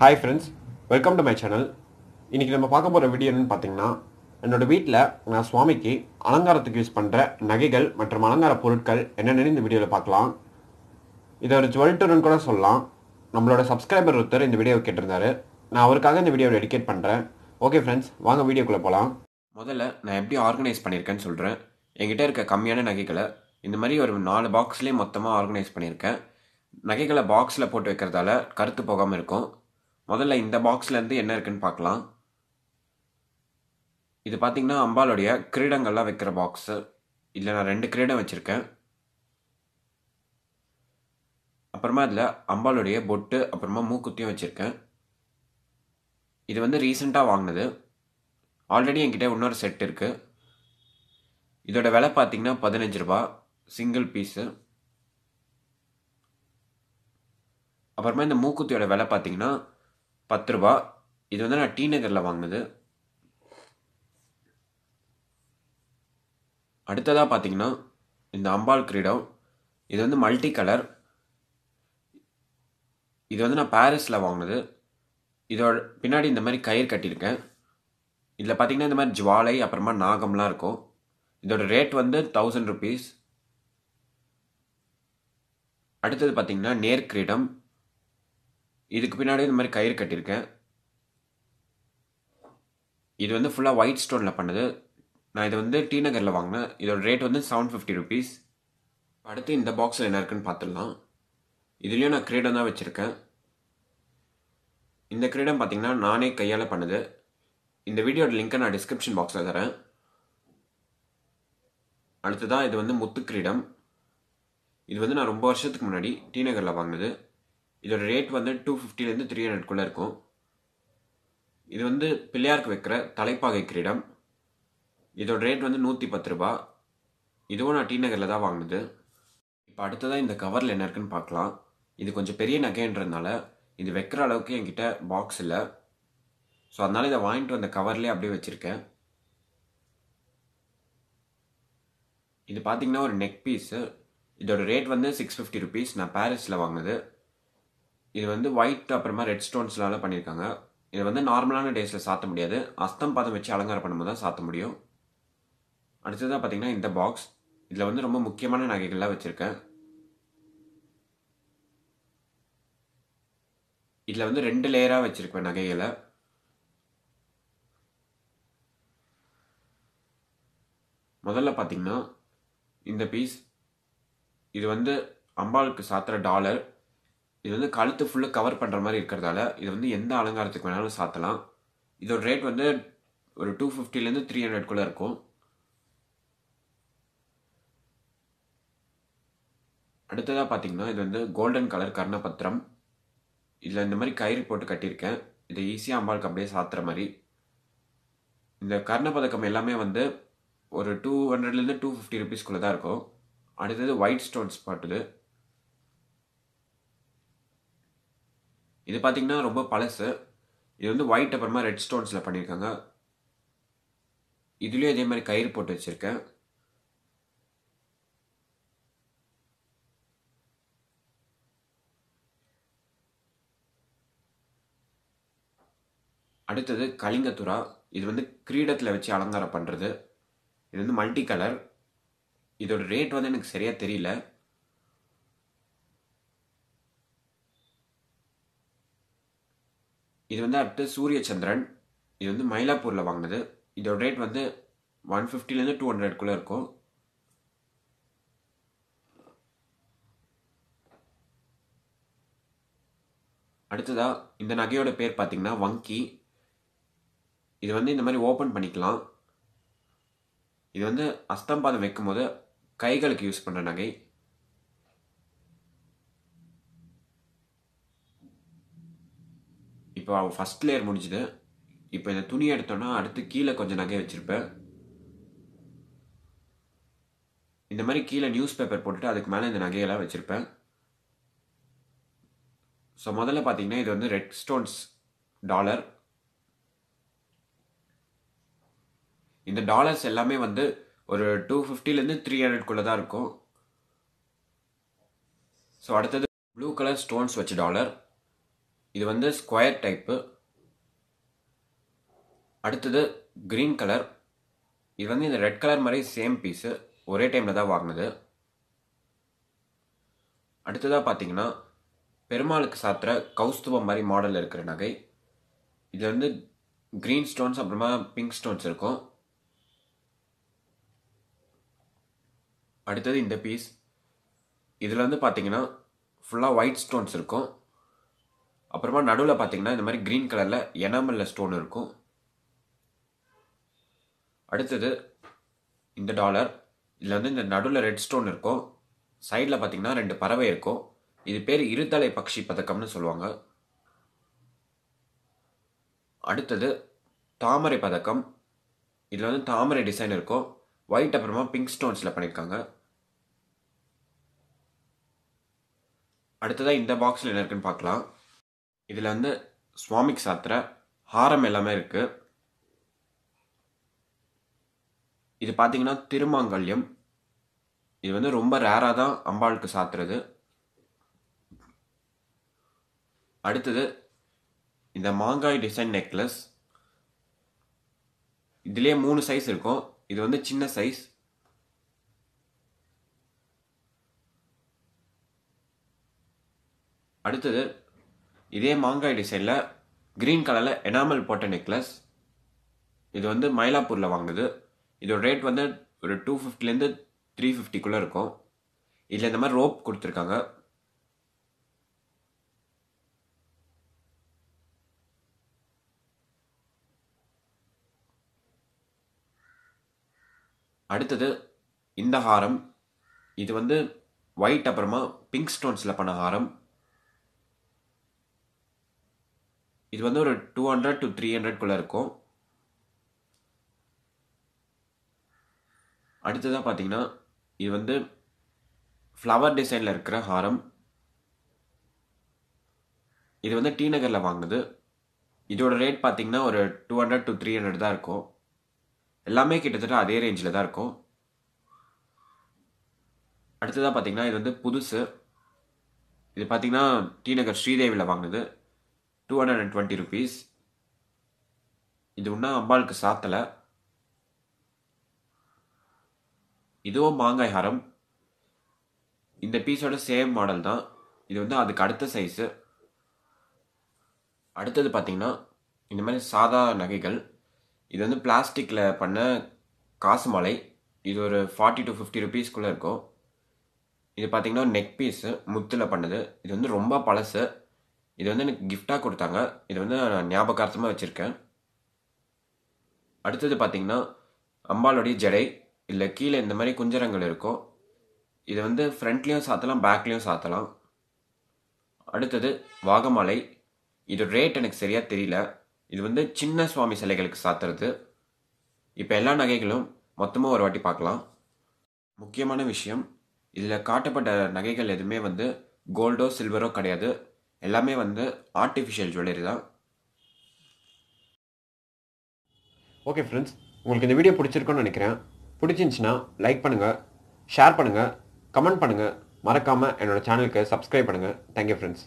hi friends welcome to my channel இன்றைக்கி நம்ம பார்க்க போகிற வீடியோ என்னென்னு பார்த்தீங்கன்னா என்னோடய வீட்டில் நான் சுவாமிக்கு அலங்காரத்துக்கு யூஸ் பண்ணுற நகைகள் மற்றும் அலங்கார பொருட்கள் என்னென்னு இந்த வீடியோவில் பார்க்கலாம் இதை ஒரு ஜுவல்டர்னு கூட சொல்லலாம் நம்மளோட சப்ஸ்கிரைபர் ஒருத்தர் இந்த வீடியோவை கேட்டிருந்தாரு நான் அவருக்காக இந்த வீடியோவை டெடிகேட் பண்ணுறேன் ஓகே ஃப்ரெண்ட்ஸ் வாங்க வீடியோக்குள்ளே போகலாம் முதல்ல நான் எப்படி ஆர்கனைஸ் பண்ணியிருக்கேன்னு சொல்கிறேன் என்கிட்ட இருக்க கம்மியான நகைகளை இந்த மாதிரி ஒரு நாலு பாக்ஸ்லேயே மொத்தமாக ஆர்கனைஸ் பண்ணியிருக்கேன் நகைகளை பாக்ஸில் போட்டு வைக்கிறதால கருத்து போகாமல் இருக்கும் முதல்ல இந்த இருந்து என்ன இருக்குன்னு பார்க்கலாம் இது பார்த்திங்கன்னா அம்பாலுடைய கிரீடங்கள்லாம் வைக்கிற பாக்ஸு இதில் நான் ரெண்டு கிரீடம் வச்சுருக்கேன் அப்புறமா இதில் அம்பாலுடைய பொட்டு அப்புறமா மூக்குத்தியும் வச்சுருக்கேன் இது வந்து ரீசெண்டாக வாங்கினது ஆல்ரெடி என்கிட்ட இன்னொரு செட் இருக்குது இதோட விலை பார்த்திங்கன்னா பதினஞ்சு ரூபா சிங்கிள் பீஸு அப்புறமா இந்த மூக்குத்தியோட விலை பார்த்திங்கன்னா பத்து ரூபா இது வந்து நான் டி நகரில் வாங்கினது அடுத்ததாக பார்த்தீங்கன்னா இந்த அம்பாள் கிரீடம் இது வந்து மல்டி கலர் இது வந்து நான் பாரிஸில் வாங்கினது இதோட பின்னாடி இந்த மாதிரி கயிறு கட்டியிருக்கேன் இதில் பார்த்தீங்கன்னா இந்த மாதிரி ஜுவாலை அப்புறமா நாகம்லாம் இருக்கும் இதோட ரேட் வந்து தௌசண்ட் ருபீஸ் அடுத்தது பார்த்தீங்கன்னா நேர்கிரீடம் இதுக்கு பின்னாடி இந்த மாதிரி கயிறு கட்டியிருக்கேன் இது வந்து ஃபுல்லாக ஒயிட் ஸ்டோனில் பண்ணது நான் இது வந்து டி நகரில் வாங்கினேன் இதோட ரேட் வந்து செவன் ஃபிஃப்டி ருபீஸ் அடுத்து இந்த பாக்ஸில் என்ன இருக்குன்னு பார்த்துடலாம் இதுலேயும் நான் கிரீடம் தான் வச்சுருக்கேன் இந்த கிரீடம் பார்த்தீங்கன்னா நானே கையால் பண்ணுது இந்த வீடியோட லிங்க்கை நான் டிஸ்கிரிப்ஷன் பாக்ஸில் தரேன் அடுத்ததாக இது வந்து முத்து கிரீடம் இது வந்து நான் ரொம்ப வருஷத்துக்கு முன்னாடி டி நகரில் வாங்கினது இதோட ரேட் வந்து டூ ஃபிஃப்டிலேருந்து த்ரீ ஹண்ட்ரட்குள்ளே இருக்கும் இது வந்து பிள்ளையாருக்கு வைக்கிற தலைப்பாகை கிரீடம் இதோட ரேட் வந்து நூற்றி பத்து ரூபா இதுவும் நான் டி நகரில் தான் வாங்கினது இப்போ அடுத்ததாக இந்த கவரில் என்ன இருக்குன்னு பார்க்கலாம் இது கொஞ்சம் பெரிய நகைன்றதுனால இது வைக்கிற அளவுக்கு என்கிட்ட பாக்ஸ் இல்லை ஸோ அதனால் இதை வாங்கிட்டு வந்த கவர்லேயே அப்படியே வச்சுருக்கேன் இது பார்த்தீங்கன்னா ஒரு நெக் பீஸு இதோட ரேட் வந்து சிக்ஸ் ஃபிஃப்டி ருபீஸ் நான் பாரிஸில் வாங்கினது இது வந்து ஒயிட் அப்புறமா ரெட் ஸ்டோன்ஸ்லால பண்ணியிருக்காங்க இது வந்து நார்மலான டேஸில் சாத்த முடியாது அஸ்தம் பாதம் வச்சு அலங்காரம் பண்ணும்போது தான் சாத்த முடியும் அடுத்ததாக பார்த்தீங்கன்னா இந்த பாக்ஸ் இதில் வந்து ரொம்ப முக்கியமான நகைகள்லாம் வச்சுருக்கேன் இதில் வந்து ரெண்டு லேயராக வச்சுருக்கேன் நகைகளை முதல்ல பார்த்தீங்கன்னா இந்த பீஸ் இது வந்து அம்பாளுக்கு சாத்துற டாலர் இது வந்து கழுத்து ஃபுல்லாக கவர் பண்ணுற மாதிரி இருக்கிறதால இது வந்து எந்த அலங்காரத்துக்கு வேணாலும் சாத்தலாம் இதோட ரேட் வந்து ஒரு டூ ஃபிஃப்டிலேருந்து த்ரீ ஹண்ட்ரட்குள்ளே இருக்கும் அடுத்ததாக பார்த்தீங்கன்னா இது வந்து கோல்டன் கலர் கர்ணபத்திரம் இதில் இந்த மாதிரி கயிறு போட்டு கட்டியிருக்கேன் இதை ஈஸியாக அம்பாளுக்கு அப்படியே சாத்துற மாதிரி இந்த கர்ணபதக்கம் எல்லாமே வந்து ஒரு டூ ஹண்ட்ரட்லேருந்து டூ ஃபிஃப்டி ருபீஸ்குள்ளே தான் இருக்கும் அடுத்தது ஒயிட் ஸ்டோன்ஸ் பாட்டுது இது பார்த்தீங்கன்னா ரொம்ப பழசு இது வந்து ஒயிட் அப்புறமா ரெட் ஸ்டோன்ஸில் பண்ணியிருக்காங்க இதுலேயும் இதே மாதிரி கயிறு போட்டு வச்சுருக்கேன் அடுத்தது கலிங்கத்துரா இது வந்து கிரீடத்தில் வச்சு அலங்காரம் பண்ணுறது இது வந்து மல்டி கலர் இதோட ரேட் வந்து எனக்கு சரியாக தெரியல இது வந்து அடுத்து சூரிய சந்திரன் இது வந்து மயிலாப்பூரில் வாங்கினது இதோட ரேட் வந்து ஒன் ஃபிஃப்டிலேருந்து டூ ஹண்ட்ரட்குள்ளே இருக்கும் அடுத்ததாக இந்த நகையோட பேர் பார்த்திங்கன்னா வங்கி இது வந்து இந்த மாதிரி ஓப்பன் பண்ணிக்கலாம் இது வந்து அஸ்தம்பாதம் வைக்கும் போது கைகளுக்கு யூஸ் பண்ணுற நகை இப்போ அவன் ஃபஸ்ட் லேயர் முடிஞ்சுது இப்போ இந்த துணி எடுத்தோன்னா அடுத்து கீழே கொஞ்சம் நகை வச்சுருப்பேன் இந்த மாதிரி கீழே நியூஸ் பேப்பர் போட்டுட்டு அதுக்கு மேலே இந்த நகையெல்லாம் வச்சுருப்பேன் ஸோ முதல்ல பார்த்தீங்கன்னா இது வந்து ரெட் ஸ்டோன்ஸ் டாலர் இந்த டாலர்ஸ் எல்லாமே வந்து ஒரு டூ ஃபிஃப்டிலேருந்து த்ரீ ஹண்ட்ரட்குள்ளே தான் இருக்கும் ஸோ அடுத்தது ப்ளூ கலர் ஸ்டோன்ஸ் வச்ச டாலர் இது வந்து ஸ்கொயர் டைப்பு அடுத்தது க்ரீன் கலர் இது வந்து இந்த ரெட் கலர் மாதிரி சேம் பீஸு ஒரே டைமில் தான் வாங்கினது அடுத்ததாக பார்த்தீங்கன்னா பெருமாளுக்கு சாத்திர கௌஸ்துவம் மாதிரி மாடல் இருக்கிற நகை இது வந்து க்ரீன் ஸ்டோன்ஸ் அப்புறமா பிங்க் ஸ்டோன்ஸ் இருக்கும் அடுத்தது இந்த பீஸ் இதில் வந்து பார்த்தீங்கன்னா ஃபுல்லாக ஒயிட் ஸ்டோன்ஸ் இருக்கும் அப்புறமா நடுவில் பார்த்தீங்கன்னா இந்த மாதிரி க்ரீன் கலரில் எனாமல்ல ஸ்டோன் இருக்கும் அடுத்தது இந்த டாலர் இதில் வந்து இந்த நடுவில் ரெட் ஸ்டோன் இருக்கும் சைடில் பார்த்தீங்கன்னா ரெண்டு பறவை இருக்கும் இது பேர் இருதலை பக்ஷி பதக்கம்னு சொல்லுவாங்க அடுத்தது தாமரை பதக்கம் இதில் வந்து தாமரை டிசைன் இருக்கும் ஒயிட் அப்புறமா பிங்க் ஸ்டோன்ஸில் பண்ணியிருக்காங்க அடுத்ததாக இந்த பாக்ஸில் என்ன இருக்குன்னு பார்க்கலாம் இதில் வந்து சுவாமிக்கு சாத்திர ஹாரம் எல்லாமே இருக்குது இது பார்த்தீங்கன்னா திருமாங்கல்யம் இது வந்து ரொம்ப ரேராக தான் அம்பாளுக்கு சாத்துறது அடுத்தது இந்த மாங்காய் டிசைன் நெக்லஸ் இதுலேயே மூணு சைஸ் இருக்கும் இது வந்து சின்ன சைஸ் அடுத்தது இதே மாங்காய் டிசைனில் க்ரீன் கலரில் எனாமல் போட்ட நெக்லஸ் இது வந்து மயிலாப்பூரில் வாங்குது இதோட ரேட் வந்து ஒரு டூ ஃபிஃப்டிலேருந்து த்ரீ ஃபிஃப்டிக்குள்ளே இருக்கும் இதில் இந்த மாதிரி ரோப் கொடுத்துருக்காங்க அடுத்தது இந்த ஹாரம் இது வந்து ஒயிட் அப்புறமா பிங்க் ஸ்டோன்ஸில் பண்ண ஹாரம் இது வந்து ஒரு டூ ஹண்ட்ரட் டு த்ரீ ஹண்ட்ரட்குள்ளே இருக்கும் அடுத்ததாக பார்த்தீங்கன்னா இது வந்து ஃப்ளவர் டிசைனில் இருக்கிற ஹாரம் இது வந்து டி நகரில் வாங்குது இதோட ரேட் பார்த்தீங்கன்னா ஒரு two hundred to three hundred தான் இருக்கும் எல்லாமே கிட்டத்தட்ட அதே ரேஞ்சில் தான் இருக்கும் அடுத்ததாக பார்த்தீங்கன்னா இது வந்து புதுசு இது பார்த்தீங்கன்னா டி நகர் ஸ்ரீதேவியில் வாங்கினது two hundred and twenty rupees இது இன்னும் அம்பாளுக்கு சாத்தலை இதுவும் மாங்காய் ஹரம் இந்த பீஸோட சேம் மாடல் தான் இது வந்து அதுக்கு அடுத்த சைஸு அடுத்தது பார்த்திங்கன்னா இந்த மாதிரி சாதா நகைகள் இது வந்து பிளாஸ்டிக்கில் பண்ண காசு மலை இது ஒரு ஃபார்ட்டி டு ஃபிஃப்டி ருபீஸ்க்குள்ளே இருக்கும் இது பார்த்திங்கன்னா நெக் பீஸு முத்தில் பண்ணது இது வந்து ரொம்ப பழசு இது வந்து எனக்கு கிஃப்டாக கொடுத்தாங்க இது வந்து நான் ஞாபகார்த்தமாக வச்சுருக்கேன் அடுத்தது பார்த்திங்கன்னா அம்பாளுடைய ஜடை இல்லை கீழே இந்த மாதிரி குஞ்சரங்கள் இருக்கும் இதை வந்து ஃப்ரண்ட்லேயும் சாத்தலாம் பேக்லேயும் சாத்தலாம் அடுத்தது வாகமாலை இது ரேட் எனக்கு சரியாக தெரியல இது வந்து சின்ன சுவாமி சிலைகளுக்கு சாத்துறது இப்போ எல்லா நகைகளும் மொத்தமாக ஒரு வாட்டி பார்க்கலாம் முக்கியமான விஷயம் இதில் காட்டப்பட்ட நகைகள் எதுவுமே வந்து கோல்டோ சில்வரோ கிடையாது எல்லாமே வந்து ஆர்டிஃபிஷியல் ஜுவல்லரி தான் ஓகே ஃப்ரெண்ட்ஸ் உங்களுக்கு இந்த வீடியோ பிடிச்சிருக்குன்னு நினைக்கிறேன் பிடிச்சிருந்துச்சின்னா லைக் பண்ணுங்கள் ஷேர் பண்ணுங்கள் கமெண்ட் பண்ணுங்கள் மறக்காமல் என்னோடய சேனலுக்கு சப்ஸ்கிரைப் பண்ணுங்கள் தேங்க்யூ ஃப்ரெண்ட்ஸ்